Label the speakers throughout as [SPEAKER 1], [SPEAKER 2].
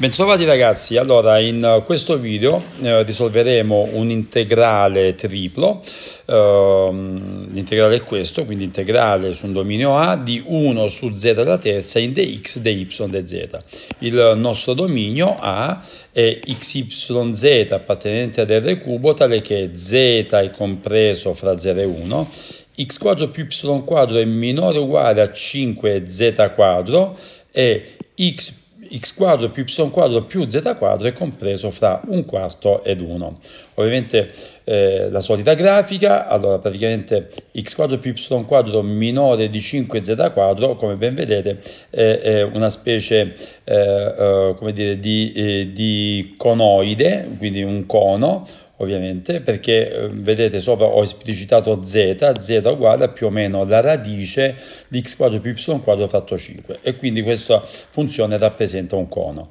[SPEAKER 1] Bentrovati ragazzi, allora in eh, questo video eh, risolveremo un integrale triplo, eh, l'integrale è questo, quindi integrale su un dominio A di 1 su z alla terza in dx, dy, dz. Il nostro dominio A è xyz appartenente ad r cubo tale che z è compreso fra 0 e 1, x quadro più y quadro è minore o uguale a 5z quadro e x più x quadro più y quadro più z quadro è compreso fra un quarto ed 1. Ovviamente eh, la solita grafica, allora praticamente x quadro più y quadro minore di 5z quadro, come ben vedete, è, è una specie eh, eh, come dire, di, eh, di conoide, quindi un cono, ovviamente, perché ehm, vedete sopra ho esplicitato z, z uguale a più o meno la radice di x quadro più y quadro fatto 5 e quindi questa funzione rappresenta un cono.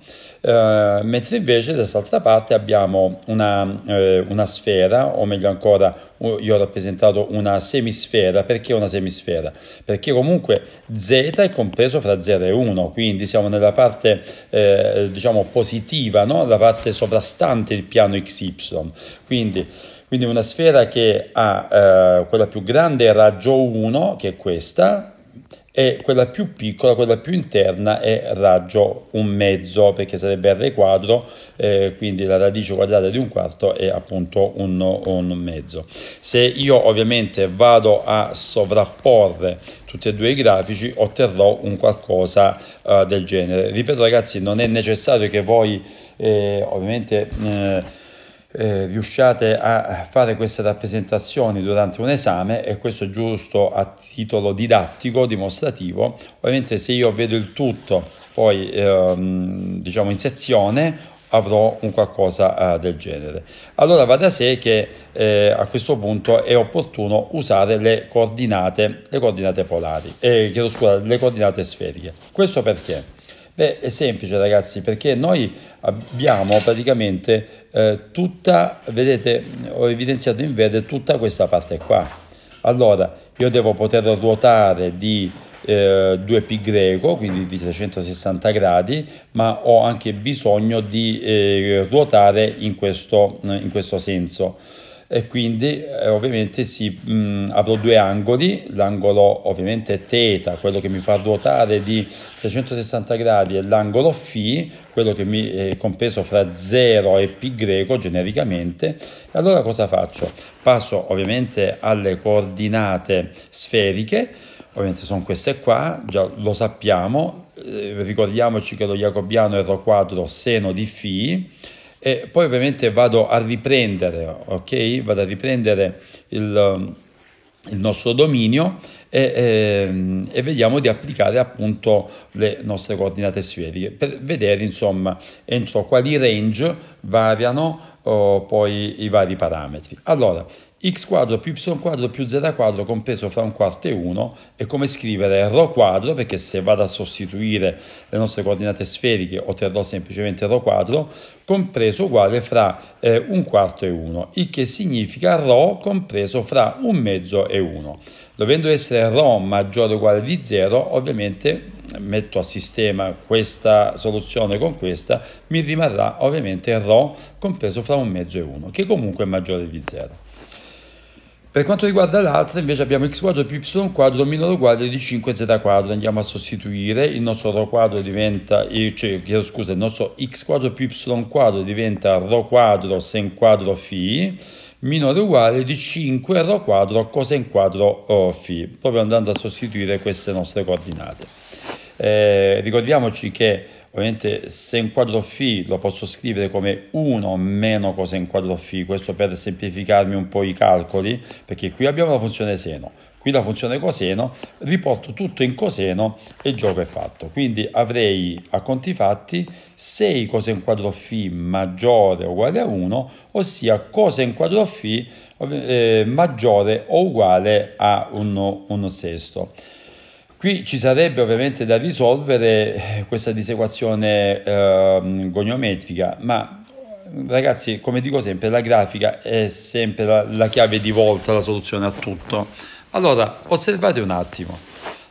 [SPEAKER 1] Eh, mentre invece dall'altra parte abbiamo una, eh, una, sfera, o meglio ancora, io ho rappresentato una semisfera. Perché una semisfera? Perché comunque z è compreso fra 0 e 1, quindi siamo nella parte eh, diciamo positiva, no? la parte sovrastante il piano xy. Quindi, quindi una sfera che ha eh, quella più grande raggio 1, che è questa, e quella più piccola, quella più interna è raggio un mezzo perché sarebbe R quadro, eh, quindi la radice quadrata di un quarto è appunto un, un mezzo. Se io ovviamente vado a sovrapporre tutti e due i grafici otterrò un qualcosa uh, del genere. Ripeto ragazzi, non è necessario che voi eh, ovviamente... Eh, eh, riusciate a fare queste rappresentazioni durante un esame e questo è giusto a titolo didattico, dimostrativo. Ovviamente se io vedo il tutto poi ehm, diciamo in sezione avrò un qualcosa uh, del genere. Allora va da sé che eh, a questo punto è opportuno usare le coordinate, le coordinate polari, eh, chiedo scusa, le coordinate sferiche. Questo perché? Beh, è semplice ragazzi, perché noi abbiamo praticamente eh, tutta, vedete, ho evidenziato in verde tutta questa parte qua. Allora, io devo poter ruotare di eh, 2π greco, quindi di 360 gradi, ma ho anche bisogno di eh, ruotare in questo, in questo senso e quindi eh, ovviamente si, mh, mm, avrò due angoli, l'angolo ovviamente è teta, quello che mi fa ruotare di 360 gradi e l'angolo φ, quello che mi è compreso fra 0 e π greco genericamente. e Allora cosa faccio? Passo ovviamente alle coordinate sferiche, ovviamente sono queste qua, già lo sappiamo, eh, ricordiamoci che lo jacobiano è il quadro seno di φ, e poi ovviamente vado a riprendere, ok? Vado a riprendere il, um, il nostro dominio e, e, ehm, e, vediamo di applicare appunto le nostre coordinate sferiche per vedere insomma entro quali range variano oh, poi i vari parametri. Allora, x quadro più y quadro più z quadro compreso fra un quarto e 1 è come scrivere ρ quadro perché se vado a sostituire le nostre coordinate sferiche otterrò semplicemente ρ quadro compreso uguale fra eh, un quarto e 1 il che significa ρ compreso fra un mezzo e 1 dovendo essere ρ maggiore o uguale di 0 ovviamente metto a sistema questa soluzione con questa mi rimarrà ovviamente ρ compreso fra un mezzo e 1 che comunque è maggiore di 0 per quanto riguarda l'altra invece abbiamo x quadro più y quadro minore rho quadro di 5z quadro, andiamo a sostituire, il nostro rho quadro diventa, eh, cioè, chiedo scusa, il nostro x quadro più y quadro diventa rho quadro sen quadro φ minore o uguale di 5 rho quadro cosen quadro eh, φ, proprio andando a sostituire queste nostre coordinate. Eh, ricordiamoci che Ovviamente se inquadro φ lo posso scrivere come 1 meno cosa inquadro φ, questo per semplificarmi un po' i calcoli, perché qui abbiamo la funzione seno, qui la funzione coseno, riporto tutto in coseno e il gioco è fatto. Quindi avrei a conti fatti 6 cose in quadro φ maggiore o uguale a 1, ossia cose in quadro φ eh, maggiore o uguale a 1 sesto. Qui ci sarebbe ovviamente da risolvere eh, questa disequazione eh, goniometrica, ma eh, ragazzi, come dico sempre, la grafica è sempre la, la chiave di volta, la soluzione a tutto. Allora, osservate un attimo.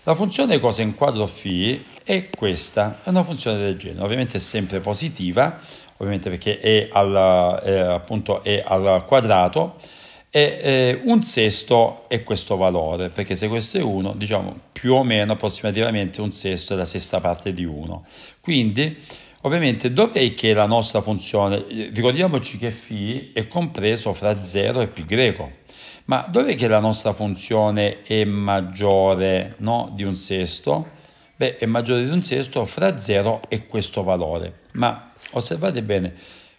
[SPEAKER 1] La funzione cosa in quadro φ è questa, è una funzione del genere, ovviamente è sempre positiva, ovviamente perché è al, eh, appunto è al quadrato, e eh, un sesto è questo valore, perché se questo è 1, diciamo più o meno approssimativamente un sesto e la sesta parte di 1. Quindi ovviamente dov'è che la nostra funzione, ricordiamoci che φ è compreso fra 0 e π, ma dov'è che la nostra funzione è maggiore no, di un sesto? Beh, è maggiore di un sesto fra 0 e questo valore. Ma osservate bene,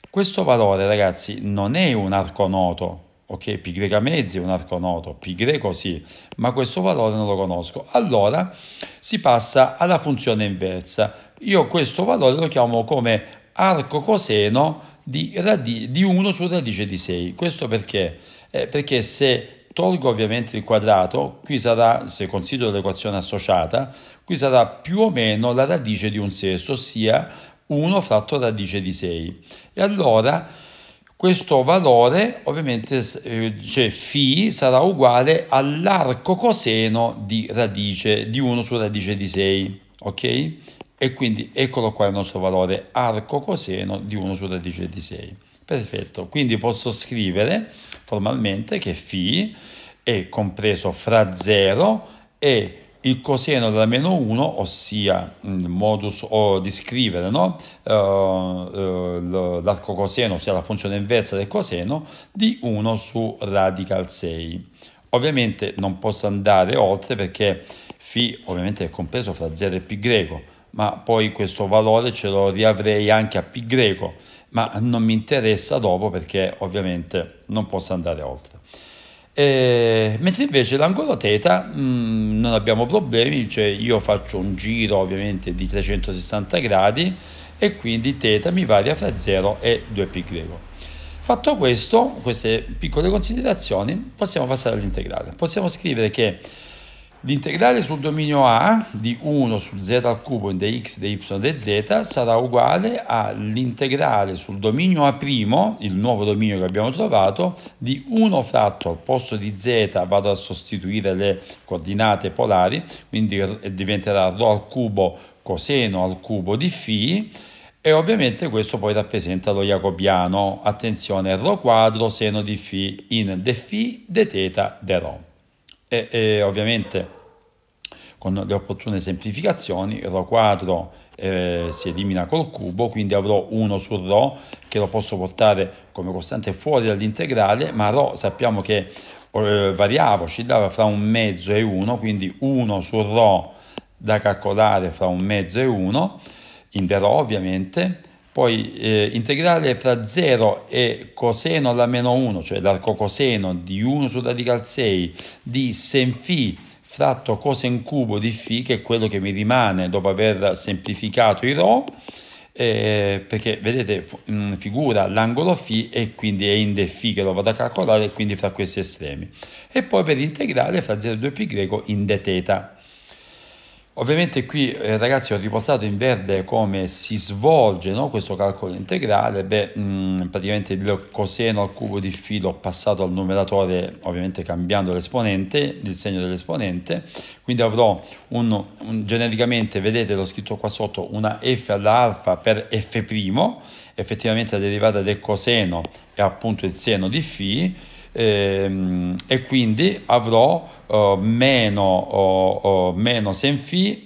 [SPEAKER 1] questo valore ragazzi non è un arco noto, ok? Pi greca mezzi è un arco noto, pi greco sì, ma questo valore non lo conosco. Allora si passa alla funzione inversa. Io questo valore lo chiamo come arco coseno di, di 1 su radice di 6. Questo perché? Eh, perché se tolgo ovviamente il quadrato, qui sarà, se considero l'equazione associata, qui sarà più o meno la radice di un sesto, ossia 1 fratto radice di 6. E allora questo valore ovviamente eh, cioè φ sarà uguale all'arco coseno di radice di 1 su radice di 6, ok? E quindi eccolo qua il nostro valore arco coseno di 1 su radice di 6. Perfetto, quindi posso scrivere formalmente che φ è compreso fra 0 e 0 il coseno della meno 1, ossia mm, il modus o di scrivere no? uh, uh, l'arco coseno, ossia la funzione inversa del coseno, di 1 su radical 6. Ovviamente non posso andare oltre perché φ ovviamente è compreso fra 0 e π greco, ma poi questo valore ce lo riavrei anche a π greco, ma non mi interessa dopo perché ovviamente non posso andare oltre. Eh, mentre invece l'angolo teta mh, mm, non abbiamo problemi, cioè io faccio un giro ovviamente di 360 gradi e quindi teta mi varia fra 0 e 2π. Fatto questo, queste piccole considerazioni, possiamo passare all'integrale. Possiamo scrivere che L'integrale sul dominio A di 1 su z al cubo in dx, dy e z sarà uguale all'integrale sul dominio A', il nuovo dominio che abbiamo trovato, di 1 fratto al posto di z vado a sostituire le coordinate polari, quindi diventerà ρ al cubo coseno al cubo di φ e ovviamente questo poi rappresenta lo jacobiano, attenzione, ρ quadro seno di φ in dφ, dθ, dρ e, e ovviamente con le opportune semplificazioni Rho 4 eh, si elimina col cubo quindi avrò 1 su Rho che lo posso portare come costante fuori dall'integrale ma Rho sappiamo che eh, variava, oscillava fra un mezzo e 1 quindi 1 su Rho da calcolare fra un mezzo e 1 in Rho ovviamente poi eh, integrale fra 0 e coseno alla meno 1, cioè l'arco coseno di 1 sul radical 6 di sen φ fratto cosen cubo di φ, che è quello che mi rimane dopo aver semplificato i rho, eh, perché vedete mm, figura l'angolo φ e quindi è in de φ che lo vado a calcolare, quindi fra questi estremi. E poi per integrale fra 0 e 2π in de θ. Ovviamente qui eh, ragazzi ho riportato in verde come si svolge no, questo calcolo integrale, beh mh, mm, praticamente il coseno al cubo di filo passato al numeratore ovviamente cambiando l'esponente, il segno dell'esponente, quindi avrò un, un, genericamente, vedete l'ho scritto qua sotto, una f alla alfa per f', effettivamente la derivata del coseno è appunto il seno di φ, Ehm, e, quindi avrò uh, meno, uh, uh, meno sen φ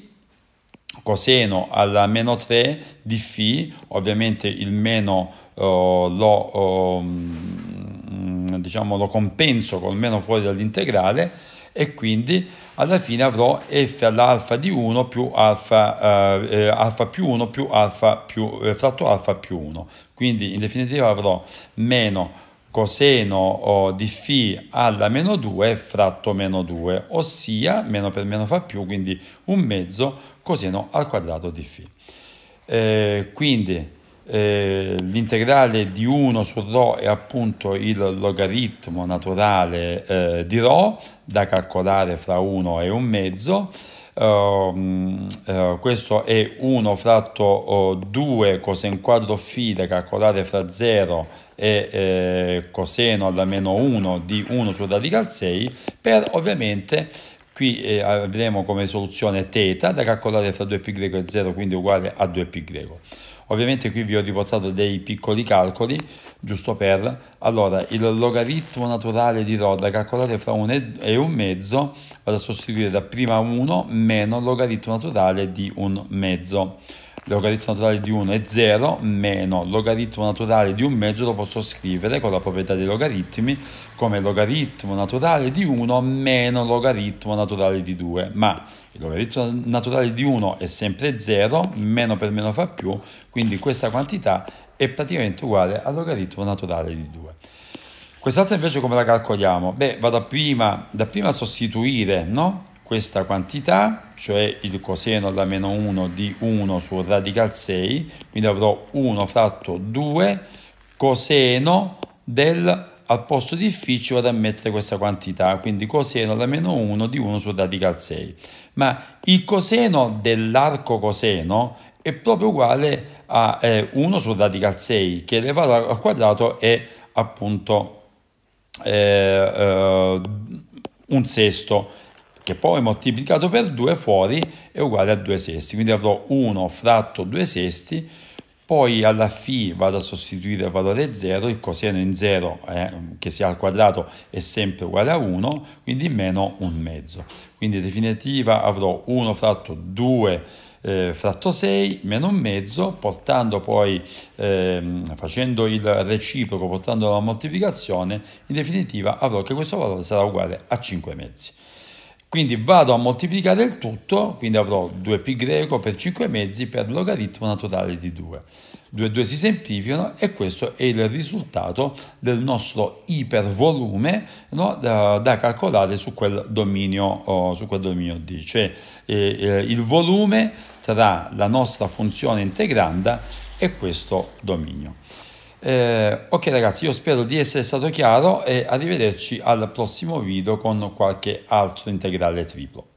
[SPEAKER 1] coseno alla meno 3 di φ, ovviamente il meno eh, lo, ehm, mm, diciamo, lo compenso col meno fuori dall'integrale e quindi alla fine avrò f all'alfa di 1 più alfa, eh, eh alfa più 1 più alfa più eh, fratto alfa più 1 quindi in definitiva avrò meno coseno di φ alla meno 2 fratto meno 2, ossia meno per meno fa più, quindi un mezzo coseno al quadrato di φ. Eh, quindi eh, l'integrale di 1 su rho è appunto il logaritmo naturale eh, di rho da calcolare fra 1 e un mezzo. Uh, uh, questo è 1 fratto uh, 2 coseno quadro φ da calcolare fra 0 e eh, coseno alla meno 1 di 1 sul radical 6 per ovviamente qui eh, avremo come soluzione teta da calcolare fra 2π e 0 quindi uguale a 2π ovviamente qui vi ho riportato dei piccoli calcoli giusto per allora il logaritmo naturale di rho da calcolare fra 1 e 1 mezzo vado a sostituire da prima 1 meno logaritmo naturale di 1 mezzo logaritmo naturale di 1 è 0 meno logaritmo naturale di un mezzo lo posso scrivere con la proprietà dei logaritmi come logaritmo naturale di 1 meno logaritmo naturale di 2 ma il logaritmo naturale di 1 è sempre 0 meno per meno fa più quindi questa quantità è praticamente uguale al logaritmo naturale di 2 quest'altra invece come la calcoliamo? beh vado a prima, da prima a sostituire no? questa quantità, cioè il coseno alla meno 1 di 1 sul radical 6, quindi avrò 1 fratto 2 coseno del al posto di phi ci vado a mettere questa quantità, quindi coseno alla meno 1 di 1 sul radical 6. Ma il coseno dell'arco coseno è proprio uguale a eh, 1 sul radical 6, che elevato al quadrato è appunto eh, eh, un sesto che poi moltiplicato per 2 fuori è uguale a 2 sesti, quindi avrò 1 fratto 2 sesti, poi alla φ vado a sostituire il valore 0, il coseno in 0 eh, che sia al quadrato è sempre uguale a 1, quindi meno un mezzo. Quindi in definitiva avrò 1 fratto 2 eh, fratto 6 meno un mezzo, portando poi, eh, facendo il reciproco, portando la moltiplicazione, in definitiva avrò che questo valore sarà uguale a 5 mezzi. Quindi vado a moltiplicare il tutto, quindi avrò 2π greco per 5 mezzi per logaritmo naturale di 2. 2 e 2 si semplificano e questo è il risultato del nostro ipervolume no, da, da, calcolare su quel dominio, oh, su quel dominio D, cioè eh, eh il volume tra la nostra funzione integranda e questo dominio. Eh, ok ragazzi, io spero di essere stato chiaro e arrivederci al prossimo video con qualche altro integrale triplo.